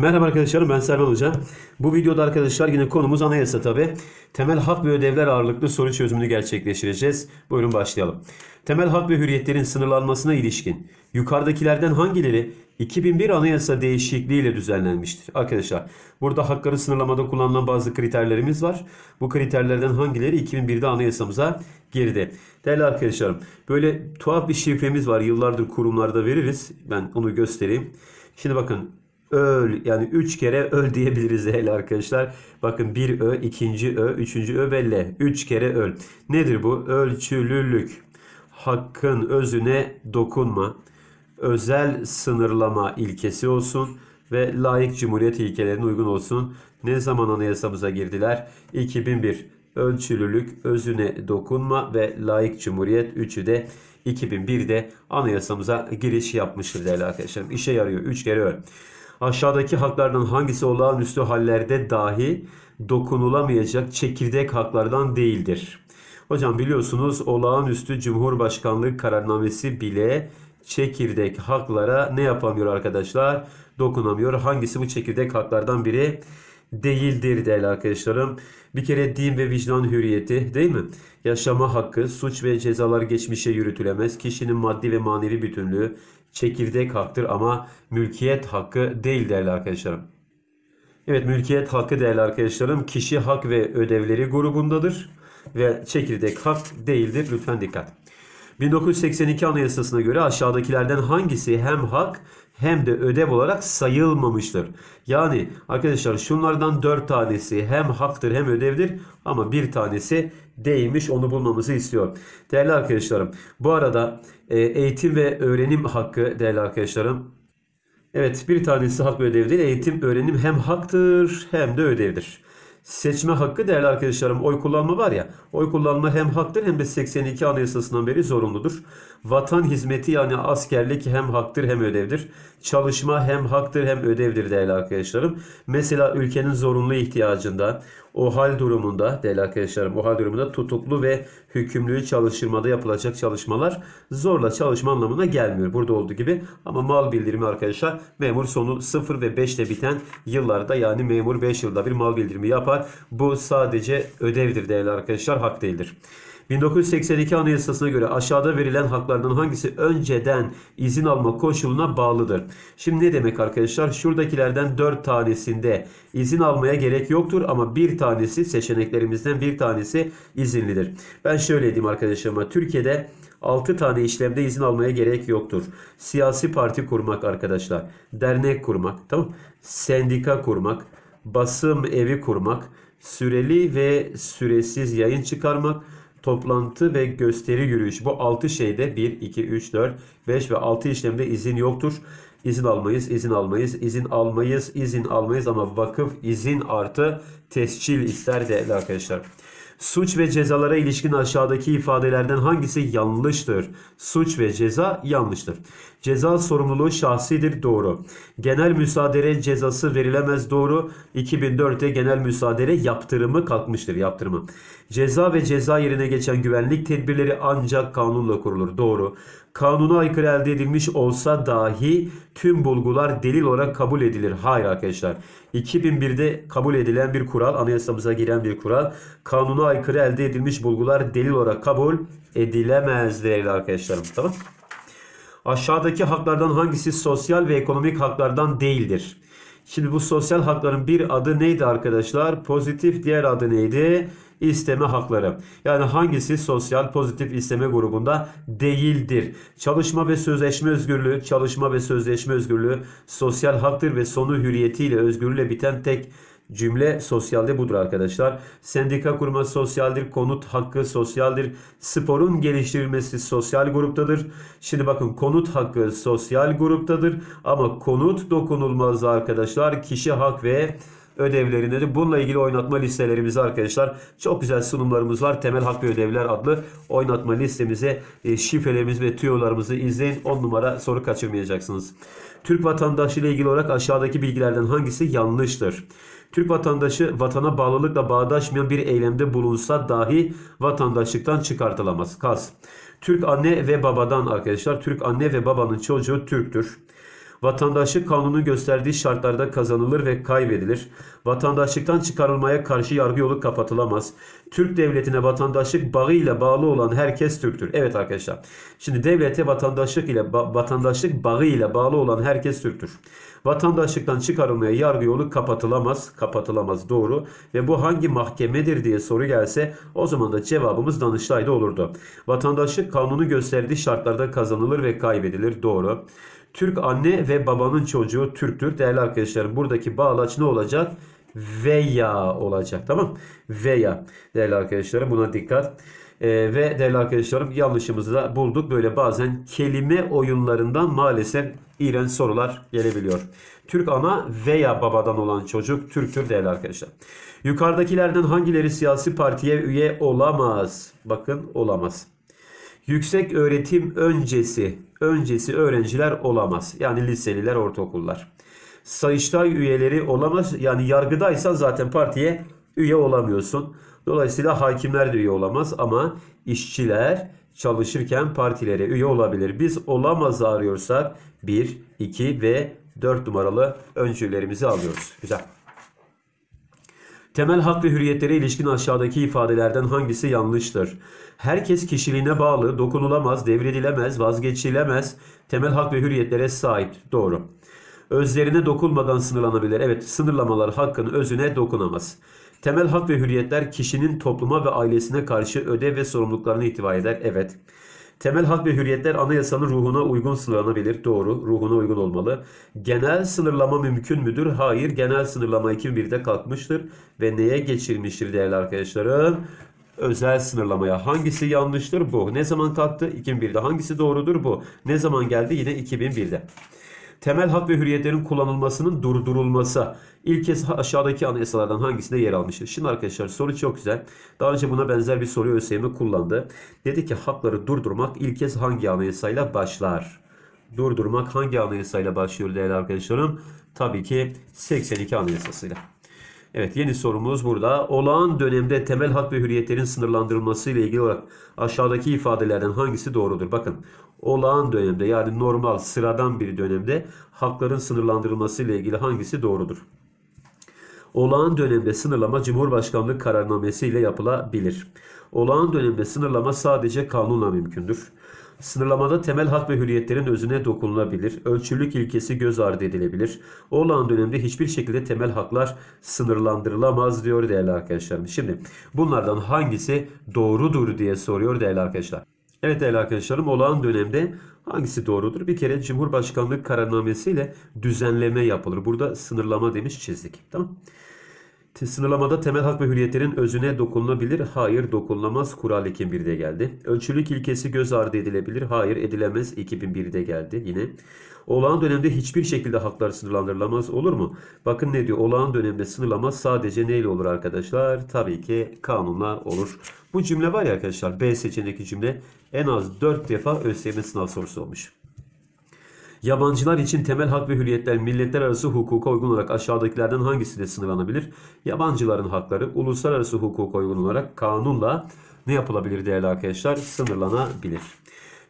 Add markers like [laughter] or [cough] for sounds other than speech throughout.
Merhaba arkadaşlar ben Servan Hoca. Bu videoda arkadaşlar yine konumuz anayasa tabi. Temel hak ve ödevler ağırlıklı soru çözümünü gerçekleştireceğiz. Buyurun başlayalım. Temel hak ve hürriyetlerin sınırlanmasına ilişkin yukarıdakilerden hangileri 2001 anayasa değişikliğiyle düzenlenmiştir? Arkadaşlar burada hakları sınırlamada kullanılan bazı kriterlerimiz var. Bu kriterlerden hangileri 2001'de anayasamıza girdi? Değerli arkadaşlarım böyle tuhaf bir şifremiz var. Yıllardır kurumlarda veririz. Ben onu göstereyim. Şimdi bakın öl yani üç kere öl diyebiliriz değerli arkadaşlar. Bakın bir ö, ikinci ö, üçüncü ö belli. Üç kere öl. Nedir bu? Ölçülülük. Hakkın özüne dokunma. Özel sınırlama ilkesi olsun ve layık cumhuriyet ilkelerine uygun olsun. Ne zaman anayasamıza girdiler? 2001. Ölçülülük, özüne dokunma ve layık cumhuriyet üçü de 2001'de anayasamıza giriş yapmıştır değerli arkadaşlarım. İşe yarıyor. Üç kere öl. Aşağıdaki haklardan hangisi olağanüstü hallerde dahi dokunulamayacak çekirdek haklardan değildir? Hocam biliyorsunuz olağanüstü Cumhurbaşkanlığı kararnamesi bile çekirdek haklara ne yapamıyor arkadaşlar? Dokunamıyor. Hangisi bu çekirdek haklardan biri? değildir değerli arkadaşlarım. Bir kere din ve vicdan hürriyeti değil mi? Yaşama hakkı, suç ve cezalar geçmişe yürütülemez. Kişinin maddi ve manevi bütünlüğü, çekirdek haktır ama mülkiyet hakkı değil değerli arkadaşlarım. Evet mülkiyet hakkı değerli arkadaşlarım kişi hak ve ödevleri grubundadır ve çekirdek hak değildir. Lütfen dikkat. 1982 Anayasasına göre aşağıdakilerden hangisi hem hak hem de ödev olarak sayılmamıştır. Yani arkadaşlar şunlardan 4 tanesi hem haktır hem ödevdir ama bir tanesi değilmiş onu bulmamızı istiyor. Değerli arkadaşlarım bu arada e, eğitim ve öğrenim hakkı değerli arkadaşlarım Evet bir tanesi hak ve ödevdir. Eğitim, öğrenim hem haktır hem de ödevdir seçme hakkı değerli arkadaşlarım oy kullanma var ya oy kullanma hem haktır hem de 82 anayasasından beri zorunludur. Vatan hizmeti yani askerlik hem haktır hem ödevdir. Çalışma hem haktır hem ödevdir değerli arkadaşlarım. Mesela ülkenin zorunlu ihtiyacında o hal durumunda değerli arkadaşlarım o hal durumunda tutuklu ve hükümlü çalıştırmada yapılacak çalışmalar zorla çalışma anlamına gelmiyor. Burada olduğu gibi ama mal bildirimi arkadaşlar memur sonu 0 ve 5 ile biten yıllarda yani memur 5 yılda bir mal bildirimi yapar. Bu sadece ödevdir değerli arkadaşlar hak değildir. 1982 Anayasası'na göre aşağıda verilen haklardan hangisi önceden izin alma koşuluna bağlıdır? Şimdi ne demek arkadaşlar? Şuradakilerden 4 tanesinde izin almaya gerek yoktur ama bir tanesi seçeneklerimizden bir tanesi izinlidir. Ben şöyle diyeyim arkadaşlarıma. Türkiye'de 6 tane işlemde izin almaya gerek yoktur. Siyasi parti kurmak arkadaşlar, dernek kurmak, tamam? Sendika kurmak, basım evi kurmak, süreli ve süresiz yayın çıkarmak, toplantı ve gösteri yürüyüşü. Bu 6 şeyde 1, 2, 3, 4, 5 ve 6 işlemde izin yoktur. İzin almayız, izin almayız, izin almayız, izin almayız ama vakıf izin artı tescil ister değerli arkadaşlar. Suç ve cezalara ilişkin aşağıdaki ifadelerden hangisi yanlıştır? Suç ve ceza yanlıştır. Ceza sorumluluğu şahsidir doğru. Genel müsaadere cezası verilemez doğru. 2004'te genel müsaadere yaptırımı kalkmıştır yaptırımı. Ceza ve ceza yerine geçen güvenlik tedbirleri ancak kanunla kurulur doğru kanuna aykırı elde edilmiş olsa dahi tüm bulgular delil olarak kabul edilir. Hayır arkadaşlar. 2001'de kabul edilen bir kural, anayasamıza giren bir kural. Kanuna aykırı elde edilmiş bulgular delil olarak kabul edilemez değerli arkadaşlarım. Tamam Aşağıdaki haklardan hangisi sosyal ve ekonomik haklardan değildir? Şimdi bu sosyal hakların bir adı neydi arkadaşlar? Pozitif diğer adı neydi? isteme hakları. Yani hangisi sosyal pozitif isteme grubunda değildir? Çalışma ve sözleşme özgürlüğü, çalışma ve sözleşme özgürlüğü sosyal haktır ve sonu hürriyetiyle özgürlüğüyle biten tek Cümle sosyalde budur arkadaşlar. Sendika kurma sosyaldir, konut hakkı sosyaldir, sporun geliştirilmesi sosyal gruptadır. Şimdi bakın konut hakkı sosyal gruptadır ama konut dokunulmaz arkadaşlar. Kişi hak ve ödevlerinde de bununla ilgili oynatma listelerimizi arkadaşlar çok güzel sunumlarımız var. Temel hak ve ödevler adlı oynatma listemize e, şifrelerimiz ve tüyolarımızı izleyin. 10 numara soru kaçırmayacaksınız. Türk vatandaşı ile ilgili olarak aşağıdaki bilgilerden hangisi yanlıştır? Türk vatandaşı vatana bağlılıkla bağdaşmayan bir eylemde bulunsa dahi vatandaşlıktan çıkartılamaz. Kas. Türk anne ve babadan arkadaşlar. Türk anne ve babanın çocuğu Türktür. Vatandaşlık kanunu gösterdiği şartlarda kazanılır ve kaybedilir. Vatandaşlıktan çıkarılmaya karşı yargı yolu kapatılamaz. Türk devletine vatandaşlık bağıyla bağlı olan herkes Türktür. Evet arkadaşlar. Şimdi devlete vatandaşlık ile vatandaşlık bağıyla bağlı olan herkes Türktür. Vatandaşlıktan çıkarılmaya yargı yolu kapatılamaz. Kapatılamaz doğru. Ve bu hangi mahkemedir diye soru gelse o zaman da cevabımız Danıştay'da olurdu. Vatandaşlık kanunu gösterdiği şartlarda kazanılır ve kaybedilir. Doğru. Türk anne ve babanın çocuğu Türktür. Değerli arkadaşlarım buradaki bağlaç ne olacak? Veya olacak tamam Veya değerli arkadaşlarım buna dikkat. Ee, ve değerli arkadaşlarım yanlışımızı da bulduk. Böyle bazen kelime oyunlarından maalesef iğrenç sorular gelebiliyor. Türk ana veya babadan olan çocuk Türktür değerli arkadaşlar. Yukarıdakilerden hangileri siyasi partiye üye olamaz? Bakın olamaz. Yüksek öğretim öncesi, öncesi öğrenciler olamaz. Yani liseliler, ortaokullar. Sayıştay üyeleri olamaz. Yani yargıdaysan zaten partiye üye olamıyorsun. Dolayısıyla hakimler de üye olamaz ama işçiler çalışırken partilere üye olabilir. Biz olamaz arıyorsak 1, 2 ve 4 numaralı öncülerimizi alıyoruz. Güzel. Temel hak ve hürriyetlere ilişkin aşağıdaki ifadelerden hangisi yanlıştır? Herkes kişiliğine bağlı, dokunulamaz, devredilemez, vazgeçilemez, temel hak ve hürriyetlere sahip. Doğru. Özlerine dokunmadan sınırlanabilir. Evet, sınırlamalar hakkın özüne dokunamaz. Temel hak ve hürriyetler kişinin topluma ve ailesine karşı ödev ve sorumluluklarını ihtiva eder. Evet. Temel hak ve hürriyetler anayasanın ruhuna uygun sınırlanabilir. Doğru. Ruhuna uygun olmalı. Genel sınırlama mümkün müdür? Hayır. Genel sınırlama 2001'de kalkmıştır. Ve neye geçilmiştir değerli arkadaşlarım? özel sınırlamaya. Hangisi yanlıştır bu? Ne zaman kalktı? 2001'de. Hangisi doğrudur bu? Ne zaman geldi? Yine 2001'de temel hak ve hürriyetlerin kullanılmasının durdurulması kez aşağıdaki anayasalardan hangisinde yer almıştır? Şimdi arkadaşlar soru çok güzel. Daha önce buna benzer bir soruyu ÖSYM kullandı. Dedi ki hakları durdurmak ilk kez hangi anayasayla başlar? Durdurmak hangi anayasayla başlıyor değerli arkadaşlarım? Tabii ki 82 anayasasıyla. Evet yeni sorumuz burada. Olağan dönemde temel hak ve hürriyetlerin sınırlandırılması ile ilgili olarak aşağıdaki ifadelerden hangisi doğrudur? Bakın olağan dönemde yani normal sıradan bir dönemde hakların sınırlandırılması ile ilgili hangisi doğrudur? Olağan dönemde sınırlama Cumhurbaşkanlığı kararnamesi ile yapılabilir. Olağan dönemde sınırlama sadece kanunla mümkündür. Sınırlamada temel hak ve hürriyetlerin özüne dokunulabilir, ölçülük ilkesi göz ardı edilebilir. O olağan dönemde hiçbir şekilde temel haklar sınırlandırılamaz diyor değerli arkadaşlarım. Şimdi bunlardan hangisi doğrudur diye soruyor değerli arkadaşlar. Evet değerli arkadaşlarım olağan dönemde hangisi doğrudur? Bir kere Cumhurbaşkanlığı kararnamesiyle düzenleme yapılır. Burada sınırlama demiş çizdik. Tamam Sınırlamada temel hak ve hürriyetlerin özüne dokunulabilir. Hayır dokunulamaz. Kural 2001'de geldi. Ölçülük ilkesi göz ardı edilebilir. Hayır edilemez. 2001'de geldi yine. Olağan dönemde hiçbir şekilde haklar sınırlandırılamaz olur mu? Bakın ne diyor. Olağan dönemde sınırlama sadece neyle olur arkadaşlar? Tabii ki kanunla olur. Bu cümle var ya arkadaşlar. B seçenekli cümle en az 4 defa ÖSYM sınav sorusu olmuş. Yabancılar için temel hak ve hürriyetler milletler arası hukuka uygun olarak aşağıdakilerden hangisiyle sınırlanabilir? Yabancıların hakları uluslararası hukuka uygun olarak kanunla ne yapılabilir değerli arkadaşlar? Sınırlanabilir.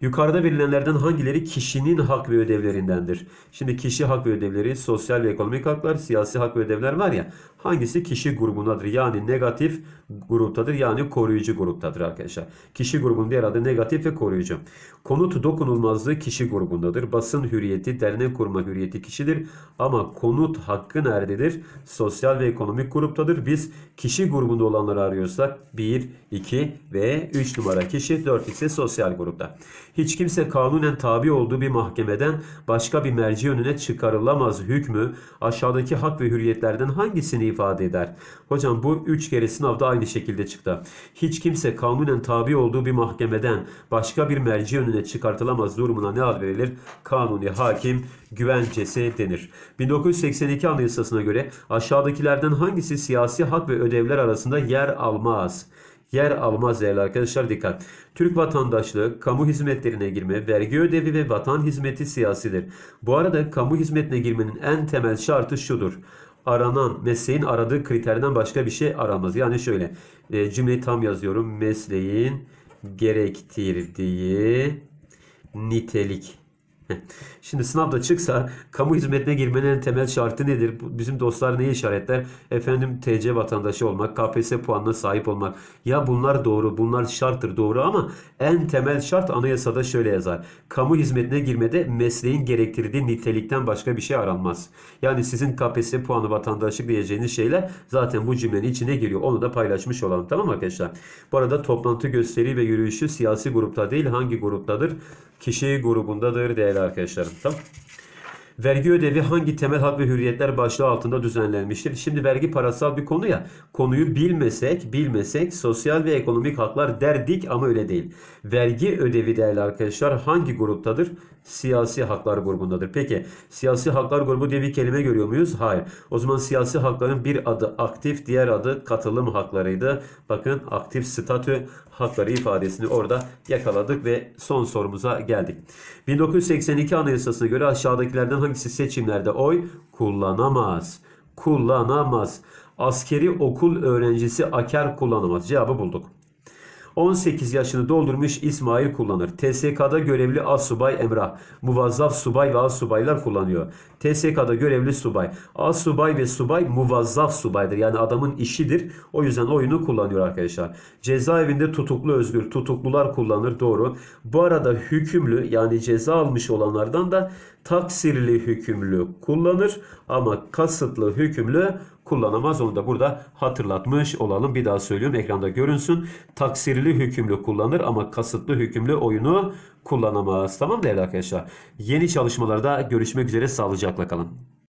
Yukarıda verilenlerden hangileri kişinin hak ve ödevlerindendir? Şimdi kişi hak ve ödevleri, sosyal ve ekonomik haklar, siyasi hak ve ödevler var ya. Hangisi kişi grubundadır? Yani negatif gruptadır. Yani koruyucu gruptadır arkadaşlar. Kişi grubunun diğer adı negatif ve koruyucu. Konut dokunulmazlığı kişi grubundadır. Basın hürriyeti, dernek kurma hürriyeti kişidir. Ama konut hakkı nerededir? Sosyal ve ekonomik gruptadır. Biz kişi grubunda olanları arıyorsak 1, 2 ve 3 numara kişi, 4 ise sosyal grupta hiç kimse kanunen tabi olduğu bir mahkemeden başka bir merci önüne çıkarılamaz hükmü aşağıdaki hak ve hürriyetlerden hangisini ifade eder? Hocam bu üç kere sınavda aynı şekilde çıktı. Hiç kimse kanunen tabi olduğu bir mahkemeden başka bir merci önüne çıkartılamaz durumuna ne ad verilir? Kanuni hakim güvencesi denir. 1982 Anayasasına göre aşağıdakilerden hangisi siyasi hak ve ödevler arasında yer almaz? yer almaz değerli arkadaşlar dikkat. Türk vatandaşlığı, kamu hizmetlerine girme, vergi ödevi ve vatan hizmeti siyasidir. Bu arada kamu hizmetine girmenin en temel şartı şudur aranan mesleğin aradığı kriterden başka bir şey aramaz. Yani şöyle e, cümleyi tam yazıyorum. Mesleğin gerektirdiği nitelik [laughs] Şimdi sınavda çıksa kamu hizmetine girmenin temel şartı nedir? Bizim dostlar neyi işaretler? Efendim TC vatandaşı olmak, KPSS puanına sahip olmak. Ya bunlar doğru, bunlar şarttır doğru ama en temel şart anayasada şöyle yazar. Kamu hizmetine girmede mesleğin gerektirdiği nitelikten başka bir şey aranmaz. Yani sizin KPSS puanı vatandaşlık diyeceğiniz şeyler zaten bu cümlenin içine giriyor. Onu da paylaşmış olalım tamam mı arkadaşlar? Bu arada toplantı gösteri ve yürüyüşü siyasi grupta değil hangi gruptadır? Kişi grubundadır değerli değerli arkadaşlarım. Tamam. Vergi ödevi hangi temel hak ve hürriyetler başlığı altında düzenlenmiştir? Şimdi vergi parasal bir konu ya. Konuyu bilmesek, bilmesek sosyal ve ekonomik haklar derdik ama öyle değil. Vergi ödevi değerli arkadaşlar hangi gruptadır? Siyasi haklar grubundadır. Peki siyasi haklar grubu diye bir kelime görüyor muyuz? Hayır. O zaman siyasi hakların bir adı aktif, diğer adı katılım haklarıydı. Bakın aktif statü hakları ifadesini orada yakaladık ve son sorumuza geldik. 1982 Anayasası'na göre aşağıdakilerden hangisi seçimlerde oy kullanamaz? Kullanamaz. Askeri okul öğrencisi aker kullanamaz. Cevabı bulduk. 18 yaşını doldurmuş İsmail kullanır. TSK'da görevli assubay Emrah, muvazzaf subay ve assubaylar kullanıyor. TSK'da görevli subay. Az subay ve subay muvazzaf subaydır. Yani adamın işidir. O yüzden oyunu kullanıyor arkadaşlar. Cezaevinde tutuklu özgür. Tutuklular kullanır doğru. Bu arada hükümlü yani ceza almış olanlardan da taksirli hükümlü kullanır. Ama kasıtlı hükümlü kullanamaz. Onu da burada hatırlatmış olalım. Bir daha söylüyorum ekranda görünsün. Taksirli hükümlü kullanır ama kasıtlı hükümlü oyunu kullanamaz. Tamam değerli arkadaşlar. Yeni çalışmalarda görüşmek üzere. Sağlıcakla kalın.